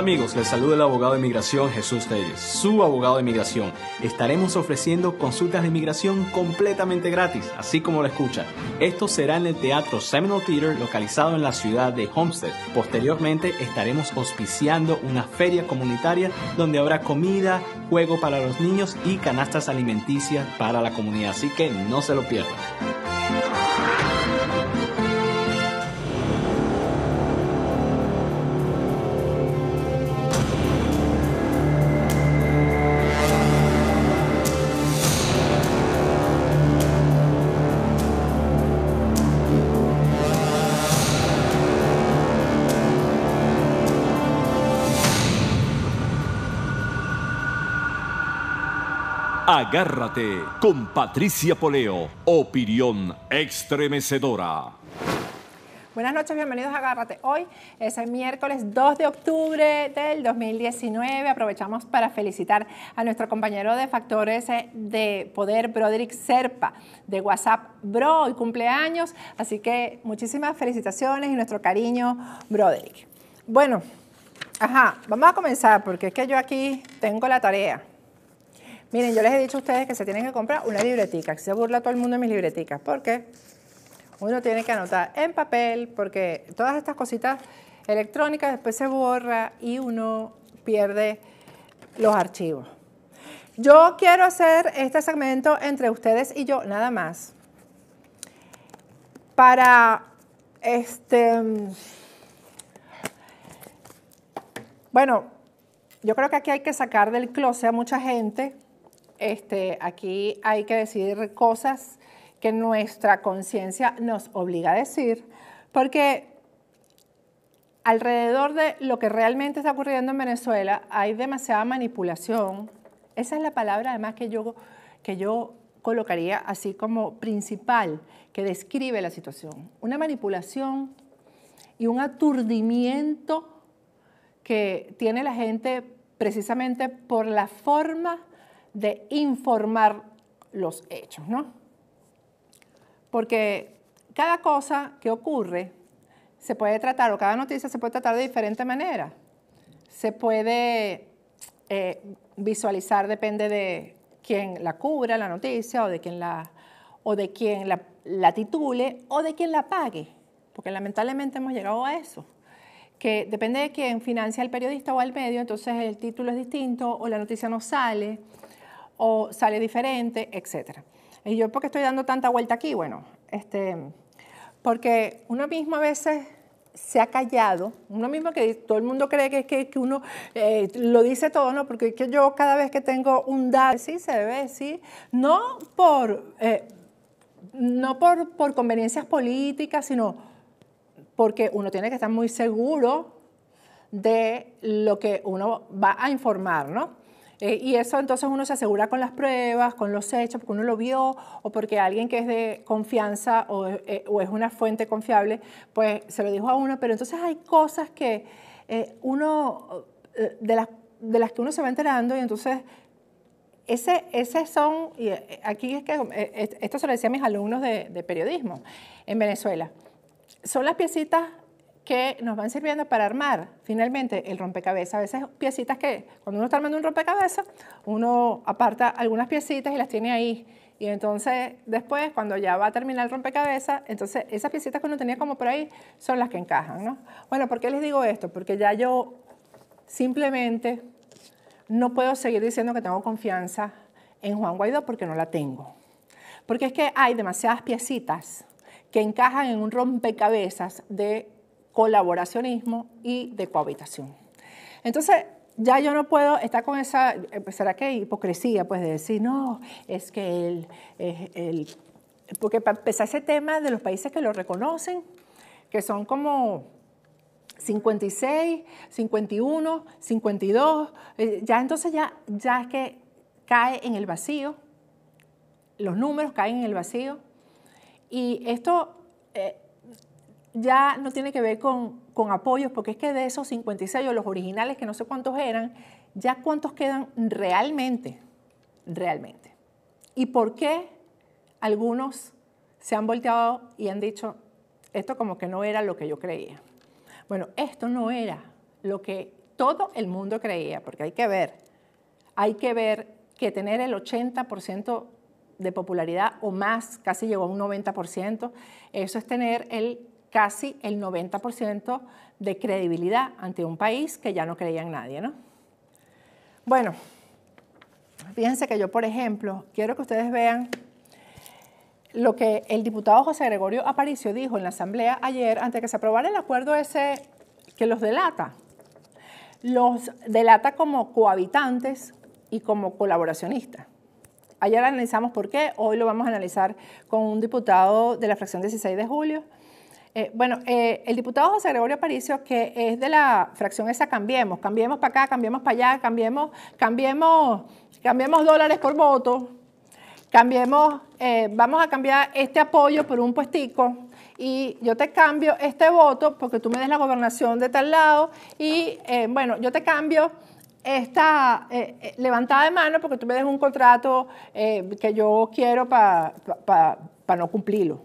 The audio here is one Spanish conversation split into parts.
amigos, les saluda el abogado de inmigración Jesús Reyes, su abogado de inmigración. Estaremos ofreciendo consultas de inmigración completamente gratis, así como lo escucha. Esto será en el Teatro Seminole Theater localizado en la ciudad de Homestead. Posteriormente estaremos auspiciando una feria comunitaria donde habrá comida, juego para los niños y canastas alimenticias para la comunidad, así que no se lo pierdan. Agárrate con Patricia Poleo, opinión extremecedora. Buenas noches, bienvenidos a Agárrate. Hoy es el miércoles 2 de octubre del 2019. Aprovechamos para felicitar a nuestro compañero de factores eh, de poder, Broderick Serpa, de WhatsApp Bro, y cumpleaños. Así que muchísimas felicitaciones y nuestro cariño, Broderick. Bueno, ajá, vamos a comenzar porque es que yo aquí tengo la tarea. Miren, yo les he dicho a ustedes que se tienen que comprar una libretica, que se burla todo el mundo de mis libreticas, porque uno tiene que anotar en papel, porque todas estas cositas electrónicas después se borra y uno pierde los archivos. Yo quiero hacer este segmento entre ustedes y yo, nada más, para este... Bueno, yo creo que aquí hay que sacar del closet a mucha gente este, aquí hay que decir cosas que nuestra conciencia nos obliga a decir, porque alrededor de lo que realmente está ocurriendo en Venezuela hay demasiada manipulación. Esa es la palabra además que yo, que yo colocaría así como principal que describe la situación. Una manipulación y un aturdimiento que tiene la gente precisamente por la forma de informar los hechos, ¿no? Porque cada cosa que ocurre se puede tratar, o cada noticia se puede tratar de diferente manera. Se puede eh, visualizar, depende de quién la cubra, la noticia, o de quién la, o de la titule, o de quién la pague. Porque lamentablemente hemos llegado a eso que depende de quién financia al periodista o al medio, entonces el título es distinto o la noticia no sale o sale diferente, etc. Y yo, porque estoy dando tanta vuelta aquí? Bueno, este, porque uno mismo a veces se ha callado, uno mismo que todo el mundo cree que, que uno eh, lo dice todo, ¿no? Porque que yo cada vez que tengo un dato, sí, se ve, sí, no por, eh, no por conveniencias políticas, sino porque uno tiene que estar muy seguro de lo que uno va a informar, ¿no? Eh, y eso entonces uno se asegura con las pruebas, con los hechos, porque uno lo vio o porque alguien que es de confianza o, eh, o es una fuente confiable, pues se lo dijo a uno. Pero entonces hay cosas que eh, uno, de las, de las que uno se va enterando y entonces ese, ese, son, y aquí es que, esto se lo decía a mis alumnos de, de, periodismo en Venezuela, son las piecitas que nos van sirviendo para armar finalmente el rompecabezas. A veces piecitas que cuando uno está armando un rompecabezas, uno aparta algunas piecitas y las tiene ahí. Y entonces después, cuando ya va a terminar el rompecabezas, entonces esas piecitas que uno tenía como por ahí son las que encajan, ¿no? Bueno, ¿por qué les digo esto? Porque ya yo simplemente no puedo seguir diciendo que tengo confianza en Juan Guaidó porque no la tengo. Porque es que hay demasiadas piecitas que encajan en un rompecabezas de colaboracionismo y de cohabitación. Entonces, ya yo no puedo estar con esa, eh, ¿será que hipocresía? Pues de decir, no, es que el, el, porque para empezar ese tema de los países que lo reconocen, que son como 56, 51, 52, ya entonces ya, ya es que cae en el vacío, los números caen en el vacío, y esto eh, ya no tiene que ver con, apoyos, porque es que de esos 56 o los originales, que no sé cuántos eran, ya cuántos quedan realmente, realmente. ¿Y por qué algunos se han volteado y han dicho, esto como que no era lo que yo creía? Bueno, esto no era lo que todo el mundo creía, porque hay que ver, hay que ver que tener el 80% de popularidad o más, casi llegó a un 90%, eso es tener el casi el 90% de credibilidad ante un país que ya no creía en nadie, Bueno, fíjense que yo, por ejemplo, quiero que ustedes vean lo que el diputado José Gregorio Aparicio dijo en la asamblea ayer antes de que se aprobara el acuerdo ese que los delata. Los delata como cohabitantes y como colaboracionistas. Ayer analizamos por qué, hoy lo vamos a analizar con un diputado de la fracción 16 de julio eh, bueno, eh, el diputado José Gregorio Aparicio, que es de la fracción esa Cambiemos, cambiemos para acá, cambiemos para allá, cambiemos, cambiemos, cambiemos dólares por voto, cambiemos, eh, vamos a cambiar este apoyo por un puestico y yo te cambio este voto porque tú me des la gobernación de tal lado y bueno, yo te cambio esta levantada de mano porque tú me des un contrato que yo quiero para no cumplirlo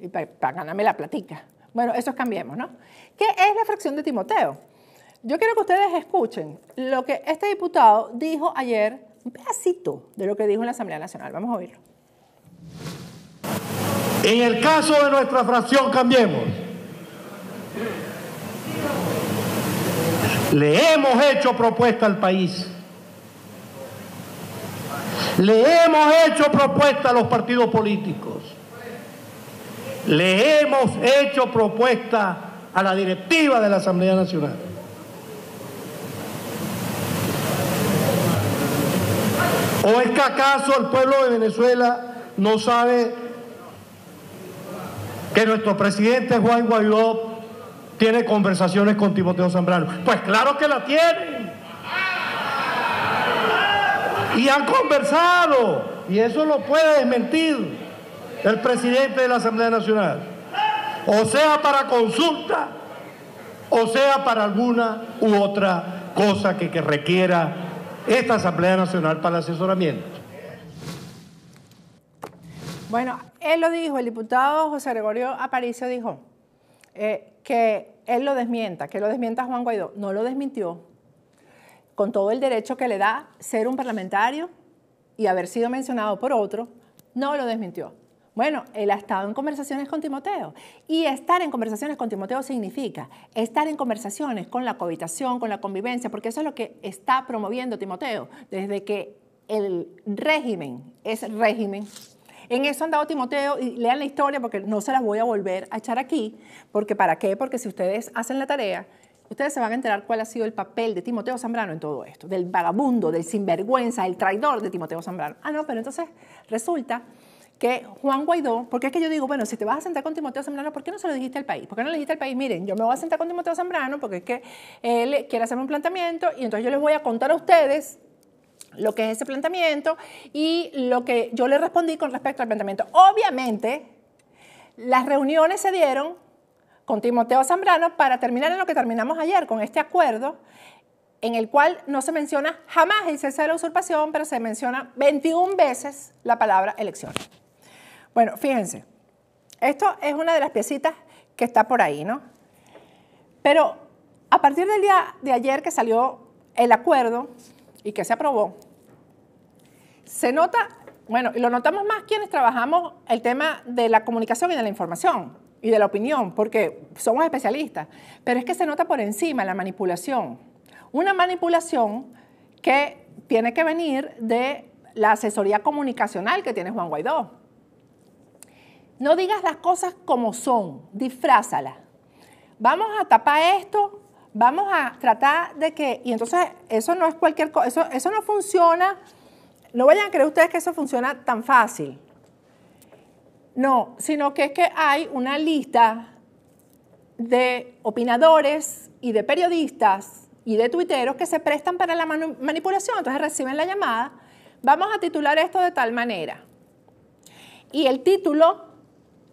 y para, ganarme la platica. Bueno, eso cambiemos, ¿no? ¿Qué es la fracción de Timoteo? Yo quiero que ustedes escuchen lo que este diputado dijo ayer, un pedacito de lo que dijo en la Asamblea Nacional. Vamos a oírlo. En el caso de nuestra fracción Cambiemos, le hemos hecho propuesta al país. Le hemos hecho propuesta a los partidos políticos le hemos hecho propuesta a la directiva de la Asamblea Nacional. ¿O es que acaso el pueblo de Venezuela no sabe que nuestro presidente Juan Guaidó tiene conversaciones con Timoteo Zambrano? Pues claro que la tiene Y han conversado. Y eso lo puede desmentir el presidente de la Asamblea Nacional, o sea para consulta, o sea para alguna u otra cosa que, requiera esta Asamblea Nacional para el asesoramiento. Bueno, él lo dijo, el diputado José Gregorio Aparicio dijo eh, que él lo desmienta, que lo desmienta Juan Guaidó. No lo desmintió, con todo el derecho que le da ser un parlamentario y haber sido mencionado por otro, no lo desmintió. Bueno, él ha estado en conversaciones con Timoteo. Y estar en conversaciones con Timoteo significa estar en conversaciones con la cohabitación, con la convivencia, porque eso es lo que está promoviendo Timoteo desde que el régimen es régimen. En eso han dado Timoteo, y lean la historia porque no se las voy a volver a echar aquí, porque ¿para qué? Porque si ustedes hacen la tarea, ustedes se van a enterar cuál ha sido el papel de Timoteo Zambrano en todo esto, del vagabundo, del sinvergüenza, el traidor de Timoteo Zambrano. Ah, no, pero entonces resulta que Juan Guaidó, porque es que yo digo, bueno, si te vas a sentar con Timoteo Zambrano, ¿por qué no se lo dijiste al país? ¿Por qué no le dijiste al país, miren, yo me voy a sentar con Timoteo Zambrano porque es que él quiere hacerme un planteamiento y entonces yo les voy a contar a ustedes lo que es ese planteamiento y lo que yo le respondí con respecto al planteamiento. Obviamente, las reuniones se dieron con Timoteo Zambrano para terminar en lo que terminamos ayer, con este acuerdo en el cual no se menciona jamás el cese de la usurpación, pero se menciona 21 veces la palabra elección. Bueno, fíjense, esto es una de las piecitas que está por ahí, ¿no? Pero a partir del día de ayer que salió el acuerdo y que se aprobó, se nota, bueno, y lo notamos más quienes trabajamos el tema de la comunicación y de la información y de la opinión, porque somos especialistas, pero es que se nota por encima la manipulación. Una manipulación que tiene que venir de la asesoría comunicacional que tiene Juan Guaidó. No digas las cosas como son, disfrázalas. Vamos a tapar esto, vamos a tratar de que, y entonces eso no es cualquier cosa, eso, eso no funciona, no vayan a creer ustedes que eso funciona tan fácil. No, sino que es que hay una lista de opinadores y de periodistas y de tuiteros que se prestan para la manipulación, entonces reciben la llamada, vamos a titular esto de tal manera. Y el título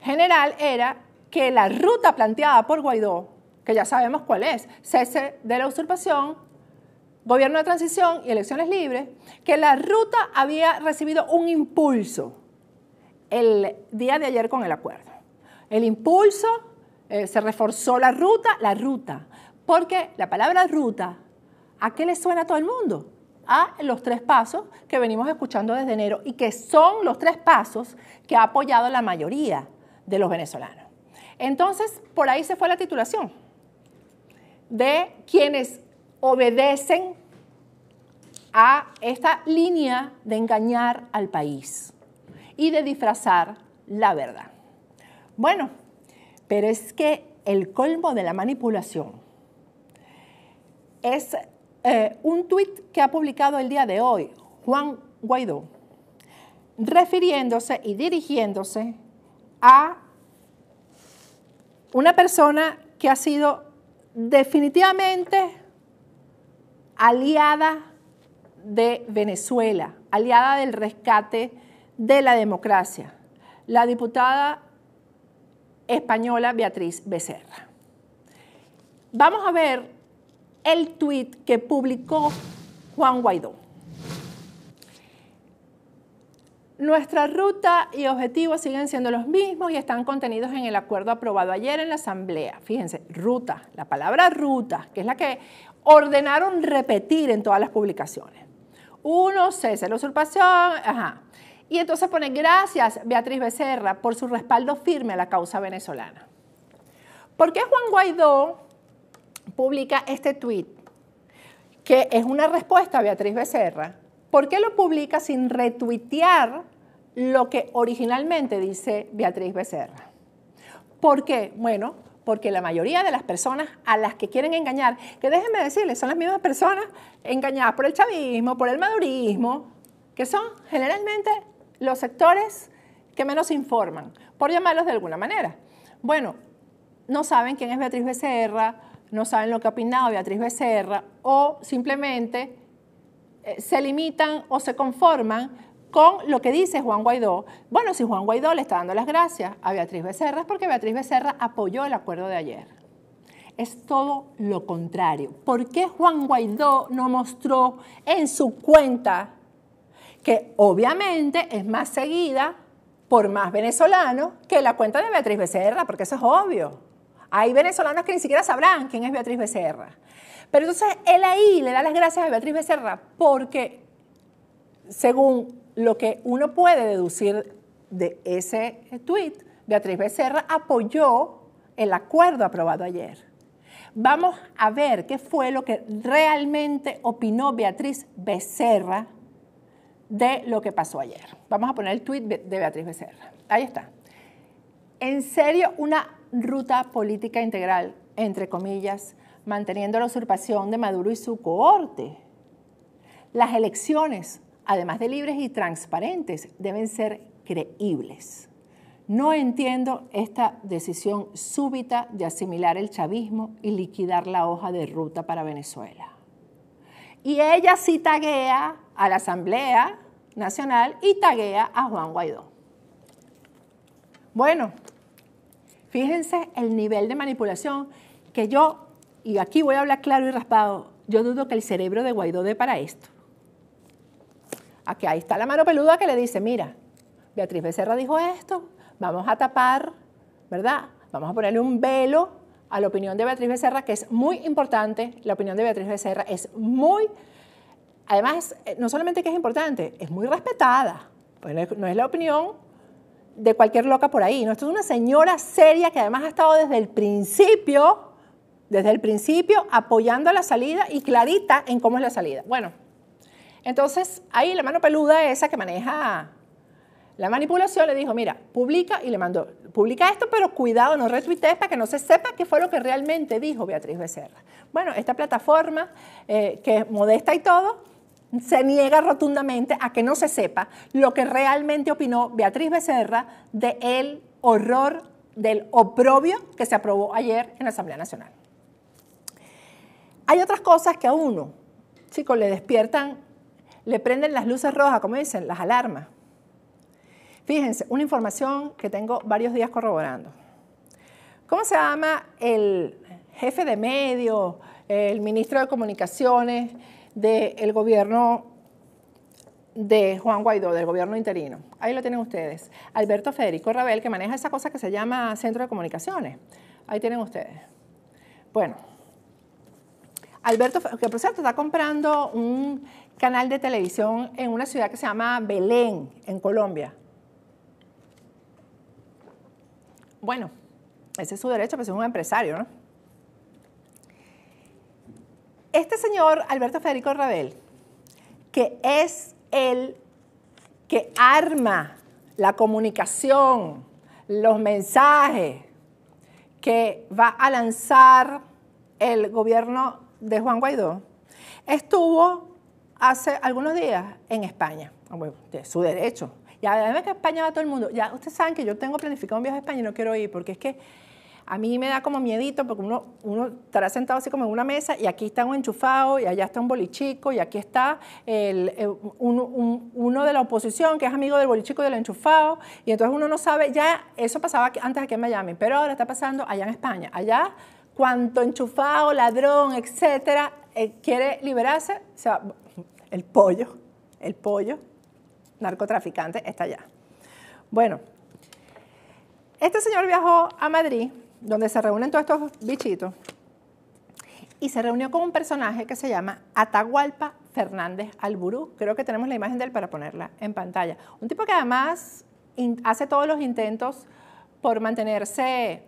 general era que la ruta planteada por Guaidó, que ya sabemos cuál es, cese de la usurpación, gobierno de transición y elecciones libres, que la ruta había recibido un impulso el día de ayer con el acuerdo. El impulso, eh, se reforzó la ruta, la ruta, porque la palabra ruta, ¿a qué le suena a todo el mundo? A los tres pasos que venimos escuchando desde enero y que son los tres pasos que ha apoyado la mayoría de los venezolanos. Entonces, por ahí se fue la titulación de quienes obedecen a esta línea de engañar al país y de disfrazar la verdad. Bueno, pero es que el colmo de la manipulación es eh, un tuit que ha publicado el día de hoy Juan Guaidó, refiriéndose y dirigiéndose a una persona que ha sido definitivamente aliada de Venezuela, aliada del rescate de la democracia, la diputada española Beatriz Becerra. Vamos a ver el tuit que publicó Juan Guaidó. Nuestra ruta y objetivos siguen siendo los mismos y están contenidos en el acuerdo aprobado ayer en la Asamblea. Fíjense, ruta, la palabra ruta, que es la que ordenaron repetir en todas las publicaciones. Uno, cese la usurpación, ajá. Y entonces pone, gracias Beatriz Becerra por su respaldo firme a la causa venezolana. ¿Por qué Juan Guaidó publica este tuit? Que es una respuesta a Beatriz Becerra ¿Por qué lo publica sin retuitear lo que originalmente dice Beatriz Becerra? ¿Por qué? Bueno, porque la mayoría de las personas a las que quieren engañar, que déjenme decirles, son las mismas personas engañadas por el chavismo, por el madurismo, que son generalmente los sectores que menos informan, por llamarlos de alguna manera. Bueno, no saben quién es Beatriz Becerra, no saben lo que ha opinado Beatriz Becerra, o simplemente eh, se limitan o se conforman con lo que dice Juan Guaidó. Bueno, si Juan Guaidó le está dando las gracias a Beatriz Becerra es porque Beatriz Becerra apoyó el acuerdo de ayer. Es todo lo contrario. ¿Por qué Juan Guaidó no mostró en su cuenta, que obviamente es más seguida por más venezolanos que la cuenta de Beatriz Becerra? Porque eso es obvio. Hay venezolanos que ni siquiera sabrán quién es Beatriz Becerra. Pero entonces él ahí le da las gracias a Beatriz Becerra porque, según lo que uno puede deducir de ese tweet, Beatriz Becerra apoyó el acuerdo aprobado ayer. Vamos a ver qué fue lo que realmente opinó Beatriz Becerra de lo que pasó ayer. Vamos a poner el tweet de Beatriz Becerra. Ahí está. En serio, una ruta política integral, entre comillas, manteniendo la usurpación de Maduro y su cohorte. Las elecciones, además de libres y transparentes, deben ser creíbles. No entiendo esta decisión súbita de asimilar el chavismo y liquidar la hoja de ruta para Venezuela. Y ella sí taguea a la Asamblea Nacional y taguea a Juan Guaidó. Bueno, fíjense el nivel de manipulación que yo y aquí voy a hablar claro y raspado, yo dudo que el cerebro de Guaidó dé para esto. Aquí ahí está la mano peluda que le dice, mira, Beatriz Becerra dijo esto, vamos a tapar, ¿verdad? Vamos a ponerle un velo a la opinión de Beatriz Becerra, que es muy importante, la opinión de Beatriz Becerra es muy, además, eh, no solamente que es importante, es muy respetada, pues no es la opinión de cualquier loca por ahí, no, esto es una señora seria que además ha estado desde el principio desde el principio apoyando la salida y clarita en cómo es la salida. Bueno, entonces ahí la mano peluda esa que maneja la manipulación le dijo, mira, publica y le mandó, publica esto, pero cuidado, no retuitees para que no se sepa qué fue lo que realmente dijo Beatriz Becerra. Bueno, esta plataforma, eh, que es modesta y todo, se niega rotundamente a que no se sepa lo que realmente opinó Beatriz Becerra del horror del oprobio que se aprobó ayer en la Asamblea Nacional. Hay otras cosas que a uno, chicos, le despiertan, le prenden las luces rojas, como dicen, las alarmas. Fíjense, una información que tengo varios días corroborando. ¿Cómo se llama el jefe de medio, el ministro de comunicaciones del gobierno de Juan Guaidó, del gobierno interino? Ahí lo tienen ustedes. Alberto Federico Rabel, que maneja esa cosa que se llama centro de comunicaciones. Ahí tienen ustedes. Bueno, Alberto, que por cierto está comprando un canal de televisión en una ciudad que se llama Belén, en Colombia. Bueno, ese es su derecho, pero pues es un empresario, ¿no? Este señor Alberto Federico Rabel, que es el que arma la comunicación, los mensajes que va a lanzar el gobierno de Juan Guaidó, estuvo hace algunos días en España, ah, su derecho. Y además que España va todo el mundo. Ya ustedes saben que yo tengo planificado un viaje a España y no quiero ir porque es que a mí me da como miedito porque uno, uno estará sentado así como en una mesa y aquí está un enchufado y allá está un bolichico y aquí está eh, uno de la oposición que es amigo del bolichico y del enchufado y entonces uno no sabe, ya eso pasaba antes aquí en Miami, pero ahora está pasando allá en España. Allá cuanto enchufado, ladrón, etcétera, eh, quiere liberarse, o sea, el pollo, el pollo narcotraficante está allá. Bueno, este señor viajó a Madrid, donde se reúnen todos estos bichitos, y se reunió con un personaje que se llama Atahualpa Fernández Alburú. Creo que tenemos la imagen de él para ponerla en pantalla. Un tipo que además hace todos los intentos por mantenerse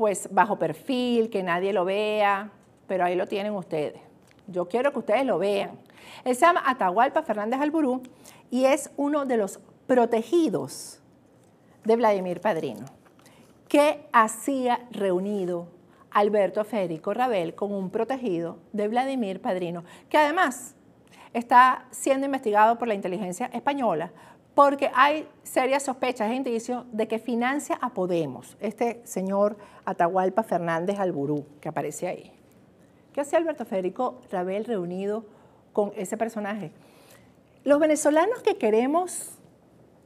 pues bajo perfil, que nadie lo vea, pero ahí lo tienen ustedes. Yo quiero que ustedes lo vean. Él se llama Atahualpa Fernández Alburú y es uno de los protegidos de Vladimir Padrino. que hacía reunido Alberto Federico Rabel con un protegido de Vladimir Padrino? Que además está siendo investigado por la inteligencia española porque hay serias sospechas e indicios de que financia a Podemos, este señor Atahualpa Fernández Alburú, que aparece ahí. ¿Qué hace Alberto Federico Rabel reunido con ese personaje? Los venezolanos que queremos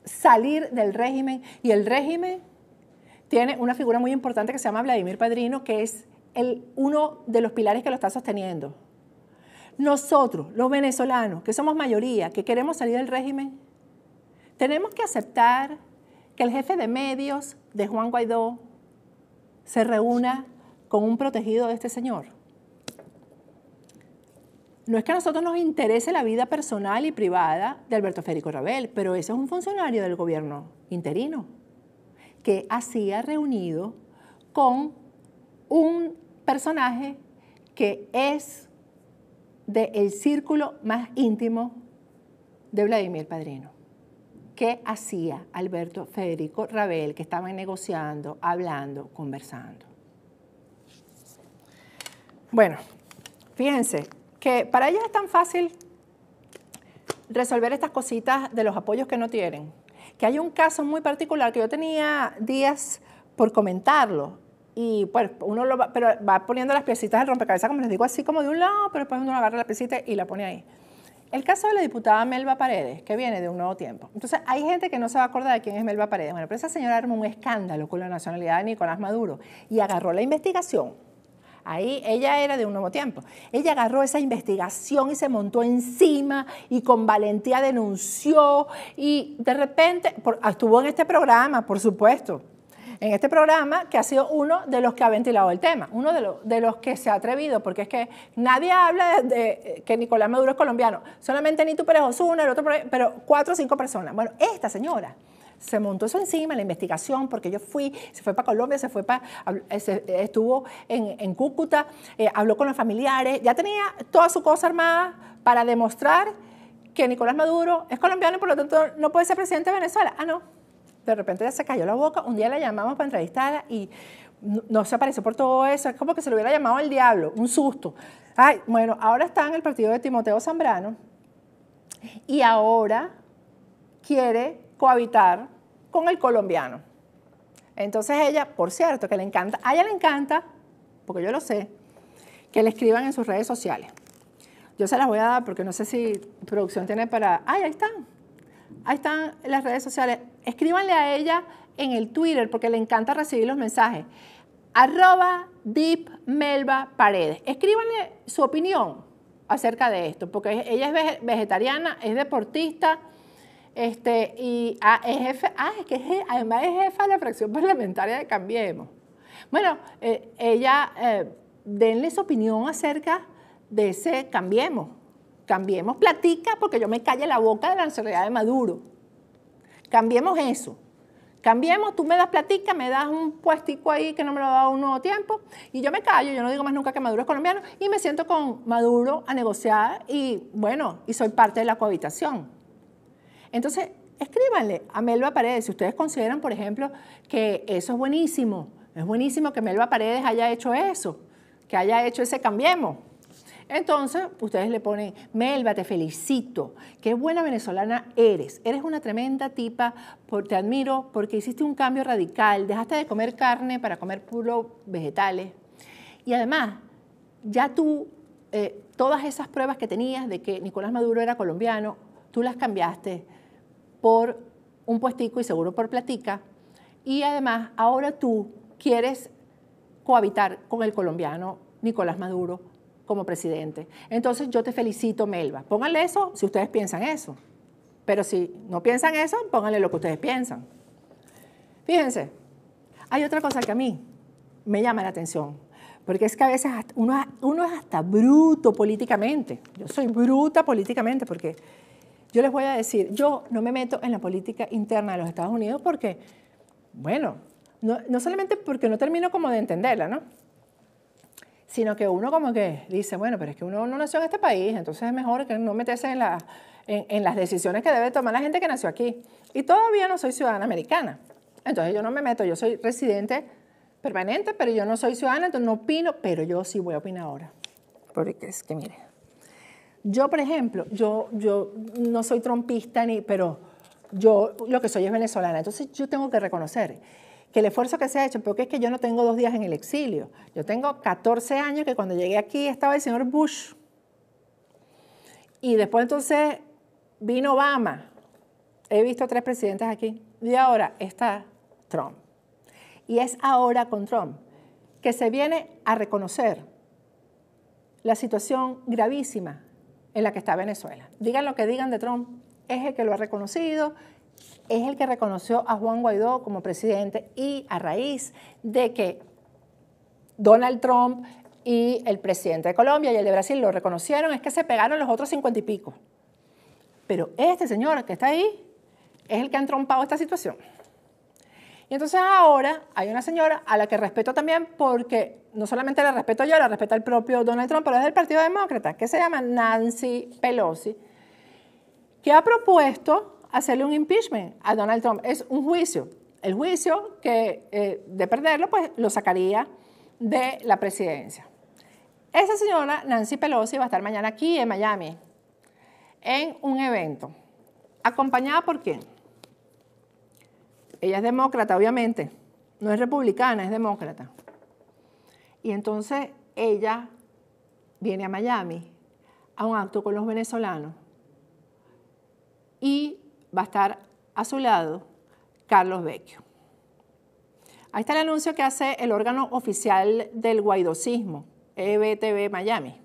salir del régimen, y el régimen tiene una figura muy importante que se llama Vladimir Padrino, que es el, uno de los pilares que lo está sosteniendo. Nosotros, los venezolanos, que somos mayoría, que queremos salir del régimen, tenemos que aceptar que el jefe de medios de Juan Guaidó se reúna con un protegido de este señor. No es que a nosotros nos interese la vida personal y privada de Alberto Férico Rabel, pero ese es un funcionario del gobierno interino que hacía reunido con un personaje que es del círculo más íntimo de Vladimir Padrino. ¿Qué hacía Alberto Federico Rabel, que estaban negociando, hablando, conversando? Bueno, fíjense que para ellos es tan fácil resolver estas cositas de los apoyos que no tienen, que hay un caso muy particular que yo tenía días por comentarlo y pues uno va, pero va poniendo las piecitas del rompecabezas, como les digo, así como de un lado, pero después uno agarra la piecita y la pone ahí. El caso de la diputada Melba Paredes, que viene de un nuevo tiempo. Entonces, hay gente que no se va a acordar de quién es Melba Paredes. Bueno, pero esa señora armó un escándalo con la nacionalidad de Nicolás Maduro y agarró la investigación. Ahí ella era de un nuevo tiempo. Ella agarró esa investigación y se montó encima y con valentía denunció y de repente actuó estuvo en este programa, por supuesto en este programa que ha sido uno de los que ha ventilado el tema, uno de, los que se ha atrevido, porque es que nadie habla de, eh, que Nicolás Maduro es colombiano, solamente Nito Pérez Osuna, el otro, pero cuatro o cinco personas. Bueno, esta señora se montó eso encima, la investigación, porque yo fui, se fue para Colombia, se fue para, eh, eh, estuvo en, Cúcuta, habló con los familiares, ya tenía toda su cosa armada para demostrar que Nicolás Maduro es colombiano y por lo tanto no puede ser presidente de Venezuela. Ah, no, de repente ya se cayó la boca, un día la llamamos para entrevistarla y no, se apareció por todo eso, es como que se lo hubiera llamado el diablo, un susto. Ay, bueno, ahora está en el partido de Timoteo Zambrano y ahora quiere cohabitar con el colombiano. Entonces ella, por cierto, que le encanta, a ella le encanta, porque yo lo sé, que le escriban en sus redes sociales. Yo se las voy a dar porque no sé si producción tiene para... ¡Ay, ahí están! Ahí están las redes sociales. Escríbanle a ella en el Twitter porque le encanta recibir los mensajes. Arroba Deep Melba Paredes. Escríbanle su opinión acerca de esto, porque ella es vegetariana, es deportista, este, y ah, es jefe, ah, es que además es jefa de la fracción parlamentaria de Cambiemos. Bueno, eh, ella, eh, denle su opinión acerca de ese Cambiemos Cambiemos platica porque yo me calle la boca de la ansiedad de Maduro. Cambiemos eso. Cambiemos, tú me das platica, me das un puestico ahí que no me lo ha dado un nuevo tiempo y yo me callo, yo no digo más nunca que Maduro es colombiano y me siento con Maduro a negociar y bueno, y soy parte de la cohabitación. Entonces, escríbanle a Melba Paredes si ustedes consideran, por ejemplo, que eso es buenísimo. Es buenísimo que Melba Paredes haya hecho eso, que haya hecho ese cambiemos. Entonces, ustedes le ponen, Melba, te felicito, qué buena venezolana eres, eres una tremenda tipa, te admiro porque hiciste un cambio radical, dejaste de comer carne para comer puro vegetales. Y además, ya tú, eh, todas esas pruebas que tenías de que Nicolás Maduro era colombiano, tú las cambiaste por un puestico y seguro por platica. Y además, ahora tú quieres cohabitar con el colombiano Nicolás Maduro como presidente. Entonces yo te felicito, Melba. Pónganle eso si ustedes piensan eso. Pero si no piensan eso, pónganle lo que ustedes piensan. Fíjense, hay otra cosa que a mí me llama la atención, porque es que a veces uno, uno es hasta bruto políticamente. Yo soy bruta políticamente porque yo les voy a decir, yo no me meto en la política interna de los Estados Unidos porque, bueno, no, no solamente porque no termino como de entenderla, ¿no? sino que uno como que dice, bueno, pero es que uno no nació en este país, entonces es mejor que no meterse en, la, en, las decisiones que debe tomar la gente que nació aquí. Y todavía no soy ciudadana americana, entonces yo no me meto, yo soy residente permanente, pero yo no soy ciudadana, entonces no opino, pero yo sí voy a opinar ahora. Porque es que mire, yo por ejemplo, yo, yo no soy trompista ni, pero yo lo que soy es venezolana, entonces yo tengo que reconocer que el esfuerzo que se ha hecho, porque es que yo no tengo dos días en el exilio, yo tengo 14 años que cuando llegué aquí estaba el señor Bush. Y después entonces vino Obama, he visto tres presidentes aquí, y ahora está Trump. Y es ahora con Trump que se viene a reconocer la situación gravísima en la que está Venezuela. Digan lo que digan de Trump, es el que lo ha reconocido es el que reconoció a Juan Guaidó como presidente y a raíz de que Donald Trump y el presidente de Colombia y el de Brasil lo reconocieron, es que se pegaron los otros cincuenta y pico. Pero este señor que está ahí es el que han trompado esta situación. Y entonces ahora hay una señora a la que respeto también porque no solamente la respeto yo, la respeta el propio Donald Trump, pero es del Partido Demócrata, que se llama Nancy Pelosi, que ha propuesto hacerle un impeachment a Donald Trump. Es un juicio. El juicio que eh, de perderlo, pues lo sacaría de la presidencia. Esa señora, Nancy Pelosi, va a estar mañana aquí en Miami, en un evento. ¿Acompañada por quién? Ella es demócrata, obviamente. No es republicana, es demócrata. Y entonces ella viene a Miami a un acto con los venezolanos y va a estar a su lado Carlos Vecchio. Ahí está el anuncio que hace el órgano oficial del guaidocismo, EBTV Miami.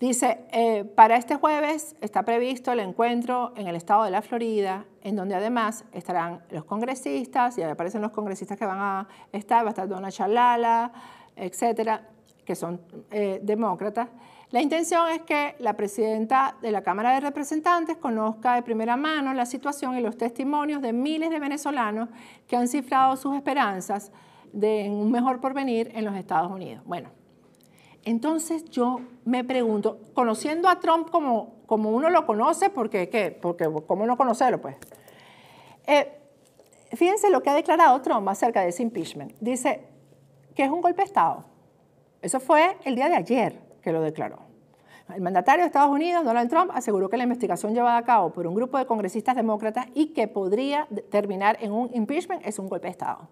Dice, eh, para este jueves está previsto el encuentro en el estado de la Florida, en donde además estarán los congresistas, y ahí aparecen los congresistas que van a estar, va a estar Donna Chalala, etcétera, que son eh, demócratas, la intención es que la presidenta de la Cámara de Representantes conozca de primera mano la situación y los testimonios de miles de venezolanos que han cifrado sus esperanzas de un mejor porvenir en los Estados Unidos. Bueno, entonces yo me pregunto, conociendo a Trump como, como uno lo conoce, porque qué, porque cómo no conocerlo, pues. Eh, fíjense lo que ha declarado Trump acerca de ese impeachment. Dice que es un golpe de Estado. Eso fue el día de ayer que lo declaró. El mandatario de Estados Unidos, Donald Trump, aseguró que la investigación llevada a cabo por un grupo de congresistas demócratas y que podría terminar en un impeachment es un golpe de Estado.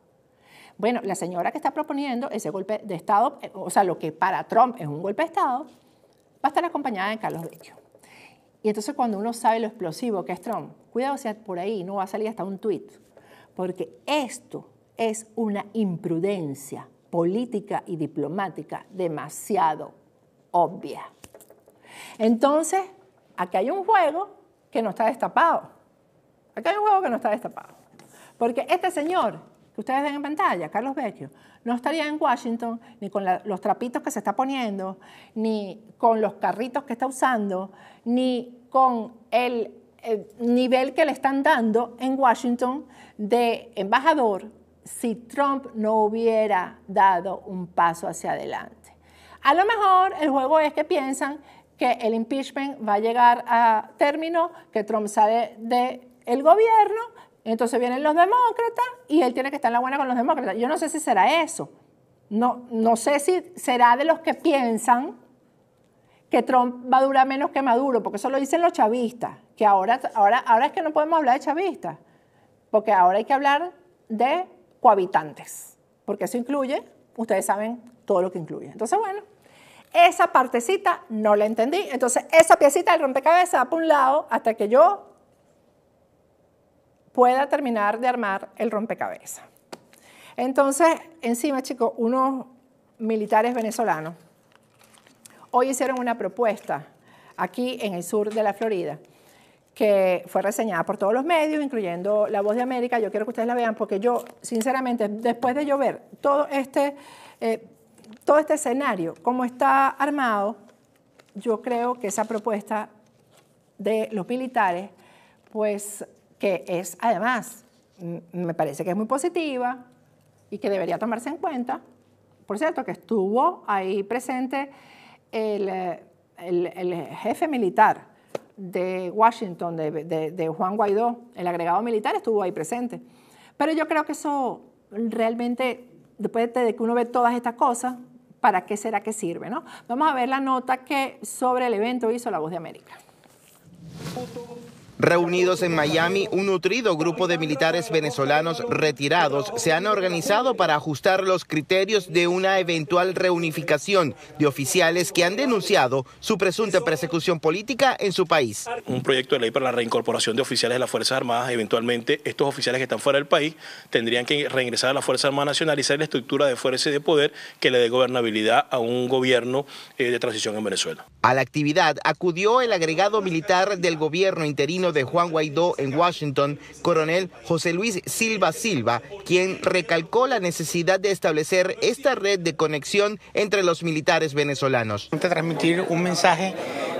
Bueno, la señora que está proponiendo ese golpe de Estado, eh, o sea, lo que para Trump es un golpe de Estado, va a estar acompañada de Carlos Vecchio. Y entonces cuando uno sabe lo explosivo que es Trump, cuidado si por ahí no va a salir hasta un tweet, porque esto es una imprudencia política y diplomática demasiado obvia. Entonces, aquí hay un juego que no está destapado. Aquí hay un juego que no está destapado. Porque este señor que ustedes ven en pantalla, Carlos Vecchio, no estaría en Washington ni con los trapitos que se está poniendo, ni con los carritos que está usando, ni con el nivel que le están dando en Washington de embajador si Trump no hubiera dado un paso hacia adelante. A lo mejor el juego es que piensan que el impeachment va a llegar a término, que Trump sale del gobierno, entonces vienen los demócratas y él tiene que estar en la buena con los demócratas. Yo no sé si será eso. No, no sé si será de los que piensan que Trump va a durar menos que Maduro, porque eso lo dicen los chavistas, que ahora, ahora, ahora es que no podemos hablar de chavistas, porque ahora hay que hablar de cohabitantes, porque eso incluye, ustedes saben todo lo que incluye. Entonces, bueno, esa partecita no la entendí. Entonces, esa piecita del rompecabezas va para un lado hasta que yo pueda terminar de armar el rompecabezas. Entonces, encima, chicos, unos militares venezolanos hoy hicieron una propuesta aquí en el sur de la Florida que fue reseñada por todos los medios, incluyendo La Voz de América. Yo quiero que ustedes la vean porque yo, sinceramente, después de llover todo este eh, todo este escenario, como está armado, yo creo que esa propuesta de los militares, pues que es además, me parece que es muy positiva y que debería tomarse en cuenta. Por cierto, que estuvo ahí presente el, jefe militar de Washington, de Juan Guaidó, el agregado militar estuvo ahí presente. Pero yo creo que eso realmente después de que uno ve todas estas cosas, ¿para qué será que sirve? No? Vamos a ver la nota que sobre el evento hizo La Voz de América. Reunidos en Miami, un nutrido grupo de militares venezolanos retirados se han organizado para ajustar los criterios de una eventual reunificación de oficiales que han denunciado su presunta persecución política en su país. Un proyecto de ley para la reincorporación de oficiales de las Fuerzas Armadas. Eventualmente, estos oficiales que están fuera del país tendrían que reingresar a la Fuerza Armada Nacional y la estructura de fuerza y de poder que le dé gobernabilidad a un gobierno eh, de transición en Venezuela. A la actividad acudió el agregado militar del gobierno interino de Juan Guaidó en Washington, coronel José Luis Silva Silva, quien recalcó la necesidad de establecer esta red de conexión entre los militares venezolanos. Transmitir un mensaje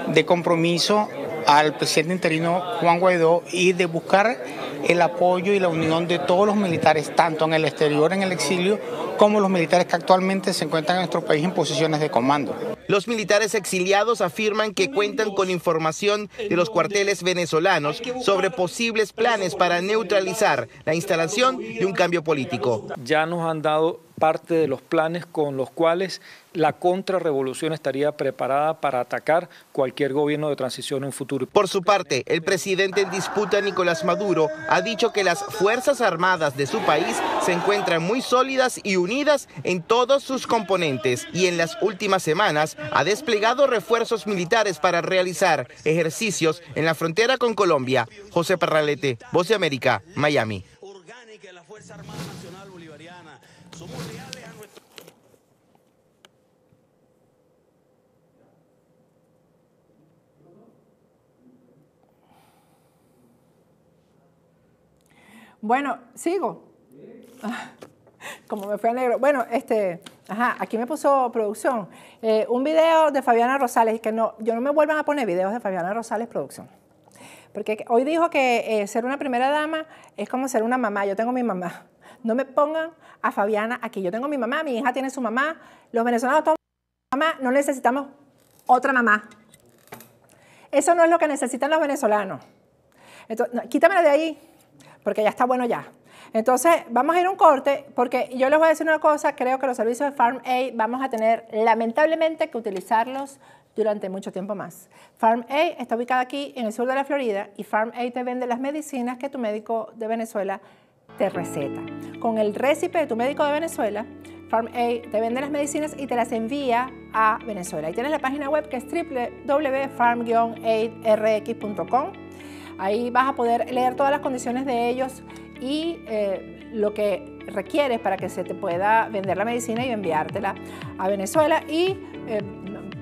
de compromiso al presidente interino Juan Guaidó y de buscar el apoyo y la unión de todos los militares, tanto en el exterior, en el exilio, como los militares que actualmente se encuentran en nuestro país en posiciones de comando. Los militares exiliados afirman que cuentan con información de los cuarteles venezolanos sobre posibles planes para neutralizar la instalación de un cambio político. Ya nos han dado parte de los planes con los cuales la contrarrevolución estaría preparada para atacar cualquier gobierno de transición en un futuro. Por su parte, el presidente en disputa, Nicolás Maduro, ha dicho que las Fuerzas Armadas de su país se encuentran muy sólidas y unidas en todos sus componentes y en las últimas semanas ha desplegado refuerzos militares para realizar ejercicios en la frontera con Colombia. José Parralete, Voz de América, Miami. Bueno, sigo. Como me fue a negro. Bueno, este, ajá, aquí me puso producción. Eh, un video de Fabiana Rosales, que no, yo no me vuelvan a poner videos de Fabiana Rosales producción. Porque hoy dijo que eh, ser una primera dama es como ser una mamá. Yo tengo mi mamá. No me pongan a Fabiana aquí. Yo tengo mi mamá, mi hija tiene su mamá, los venezolanos todos mamá, no necesitamos otra mamá. Eso no es lo que necesitan los venezolanos. Entonces, de ahí, porque ya está bueno ya. Entonces, vamos a ir a un corte, porque yo les voy a decir una cosa, creo que los servicios de Farm Aid vamos a tener lamentablemente que utilizarlos durante mucho tiempo más. Farm Aid está ubicada aquí en el sur de la Florida y Farm Aid te vende las medicinas que tu médico de Venezuela te receta. Con el récipe de tu médico de Venezuela, FarmAid te vende las medicinas y te las envía a Venezuela. Ahí tienes la página web que es www.farm-aidrx.com. Ahí vas a poder leer todas las condiciones de ellos y eh, lo que requieres para que se te pueda vender la medicina y enviártela a Venezuela. Y eh,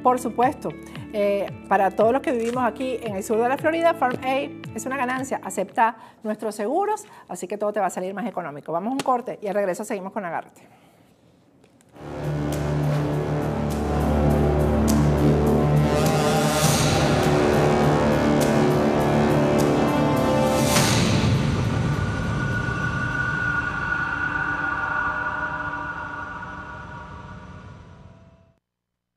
por supuesto, eh, para todos los que vivimos aquí en el sur de la Florida, Farm Aid es una ganancia. Acepta nuestros seguros, así que todo te va a salir más económico. Vamos a un corte y al regreso seguimos con Agarte.